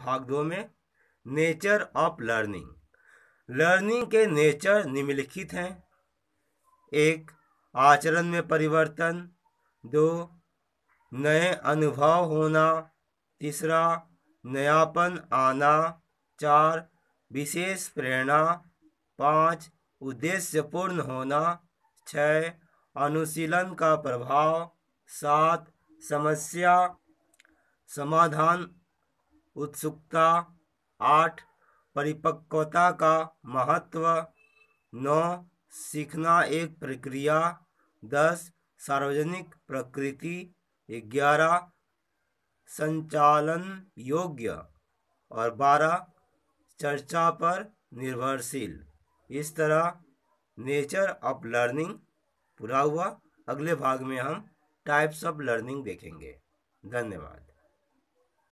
भाग दो में नेचर ऑफ लर्निंग लर्निंग के नेचर निम्नलिखित हैं एक आचरण में परिवर्तन दो नए अनुभव होना तीसरा नयापन आना चार विशेष प्रेरणा पाँच उद्देश्यपूर्ण होना छः अनुशीलन का प्रभाव सात समस्या समाधान उत्सुकता आठ परिपक्वता का महत्व नौ सीखना एक प्रक्रिया दस सार्वजनिक प्रकृति ग्यारह संचालन योग्य और बारह चर्चा पर निर्भरशील इस तरह नेचर ऑफ लर्निंग पूरा हुआ अगले भाग में हम टाइप्स ऑफ लर्निंग देखेंगे धन्यवाद